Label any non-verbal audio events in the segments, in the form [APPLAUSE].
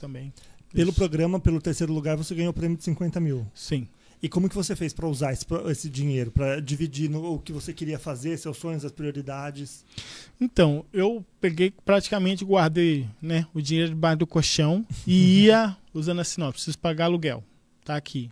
também. Pelo Isso. programa, pelo terceiro lugar, você ganhou o prêmio de 50 mil. Sim. E como que você fez para usar esse, esse dinheiro, para dividir no, o que você queria fazer, seus sonhos, as prioridades? Então, eu peguei, praticamente guardei né, o dinheiro debaixo do colchão e uhum. ia usando assim, ó, preciso pagar aluguel, tá aqui,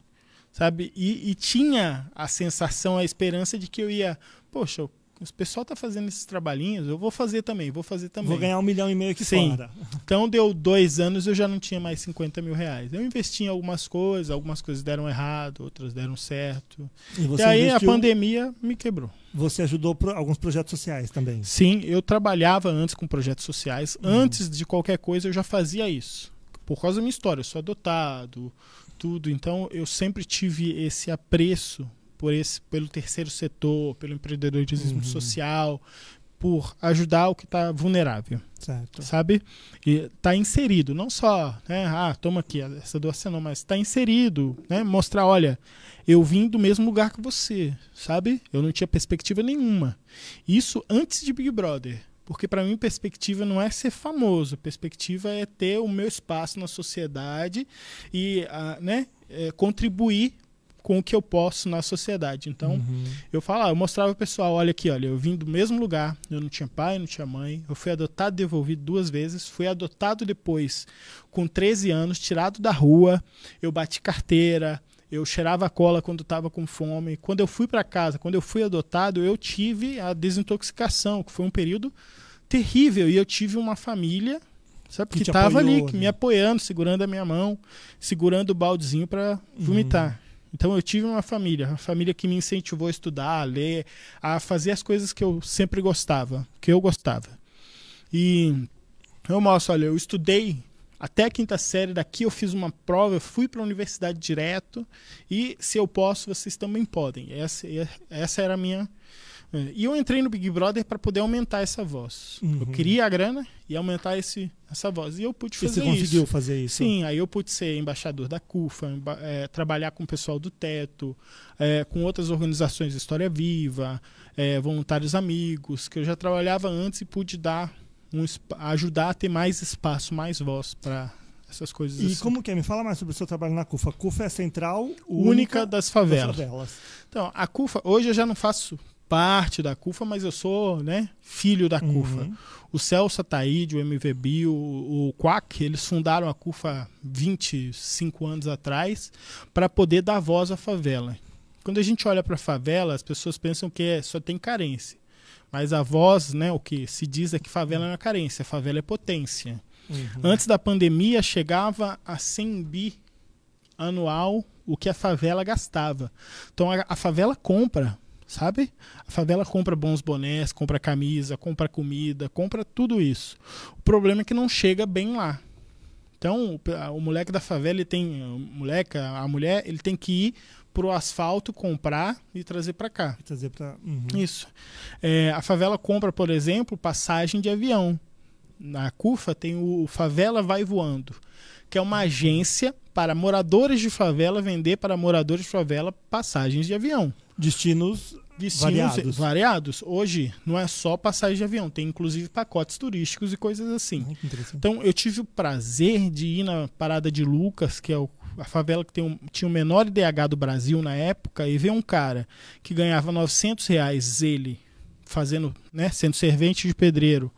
sabe? E, e, tinha a sensação, a esperança de que eu ia, poxa, eu o pessoal tá fazendo esses trabalhinhos, eu vou fazer também, vou fazer também. Vou ganhar um milhão e meio aqui Sim. fora. Então deu dois anos, eu já não tinha mais 50 mil reais. Eu investi em algumas coisas, algumas coisas deram errado, outras deram certo. E, e aí investiu... a pandemia me quebrou. Você ajudou pro... alguns projetos sociais também? Sim, eu trabalhava antes com projetos sociais. Hum. Antes de qualquer coisa, eu já fazia isso. Por causa da minha história, eu sou adotado, tudo. Então eu sempre tive esse apreço por esse, pelo terceiro setor, pelo empreendedorismo uhum. social, por ajudar o que está vulnerável. Certo. Sabe? E está inserido, não só, né? Ah, toma aqui essa doação, não, mas está inserido, né? Mostrar, olha, eu vim do mesmo lugar que você, sabe? Eu não tinha perspectiva nenhuma. Isso antes de Big Brother. Porque para mim perspectiva não é ser famoso, perspectiva é ter o meu espaço na sociedade e, ah, né, é, contribuir com o que eu posso na sociedade. Então, uhum. eu falava, eu mostrava o pessoal, olha aqui, olha, eu vim do mesmo lugar, eu não tinha pai, não tinha mãe, eu fui adotado e devolvido duas vezes, fui adotado depois com 13 anos, tirado da rua, eu bati carteira, eu cheirava cola quando estava com fome. Quando eu fui para casa, quando eu fui adotado, eu tive a desintoxicação, que foi um período terrível. E eu tive uma família, sabe, que estava ali, né? me apoiando, segurando a minha mão, segurando o baldezinho para uhum. vomitar. Uhum. Então eu tive uma família, uma família que me incentivou a estudar, a ler, a fazer as coisas que eu sempre gostava, que eu gostava. E eu mostro, olha, eu estudei até a quinta série, daqui eu fiz uma prova, fui para a universidade direto e se eu posso, vocês também podem. Essa, essa era a minha é, e eu entrei no Big Brother para poder aumentar essa voz. Uhum. Eu queria a grana e aumentar esse, essa voz. E eu pude fazer isso. você conseguiu isso. fazer isso? Sim, aí eu pude ser embaixador da CUFA, é, trabalhar com o pessoal do Teto, é, com outras organizações História Viva, é, Voluntários Amigos, que eu já trabalhava antes e pude dar um, ajudar a ter mais espaço, mais voz para essas coisas. E assim. como que é? Me fala mais sobre o seu trabalho na CUFA. A CUFA é a central única, única das, favelas. das, favelas. Então, a CUFA, hoje eu já não faço parte da CUFA, mas eu sou né, filho da uhum. CUFA. Uhum. O Celso Ataíde, o MVB, o, o Quack, eles fundaram a CUFA 25 anos atrás para poder dar voz à favela. Quando a gente olha para a favela, as pessoas pensam que é, só tem carência. Mas a voz, né, o que se diz é que favela não é carência, favela é potência. Uhum. Antes da pandemia, chegava a 100 bi anual o que a favela gastava. Então a, a favela compra sabe? A favela compra bons bonés, compra camisa, compra comida, compra tudo isso. O problema é que não chega bem lá. Então, o moleque da favela, ele tem, moleca a mulher, ele tem que ir pro asfalto comprar e trazer para cá. E trazer para uhum. isso. É, a favela compra, por exemplo, passagem de avião. Na CUFA tem o Favela Vai Voando, que é uma agência para moradores de favela vender para moradores de favela passagens de avião destinos destinos variados. variados. Hoje não é só passagem de avião, tem inclusive pacotes turísticos e coisas assim. Então eu tive o prazer de ir na parada de Lucas, que é o, a favela que um, tinha o menor IDH do Brasil na época, e ver um cara que ganhava 900 reais ele fazendo, né, sendo servente de pedreiro,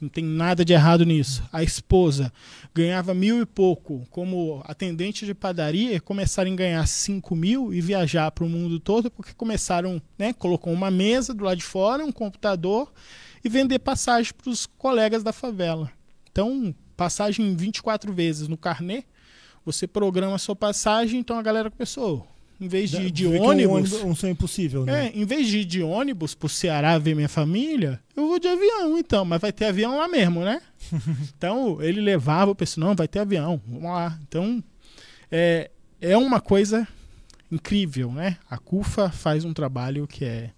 não tem nada de errado nisso. A esposa ganhava mil e pouco como atendente de padaria, começaram a ganhar cinco mil e viajar para o mundo todo, porque começaram, né? Colocou uma mesa do lado de fora, um computador e vender passagem para os colegas da favela. Então, passagem 24 vezes no carnet você programa a sua passagem, então a galera começou, em vez de ir de é ônibus. Um, um sonho impossível, né? É, em vez de ir de ônibus pro Ceará ver minha família, eu vou de avião então, mas vai ter avião lá mesmo, né? [LAUGHS] então ele levava, eu pensei, não, vai ter avião, vamos lá. Então é, é uma coisa incrível, né? A CUFA faz um trabalho que é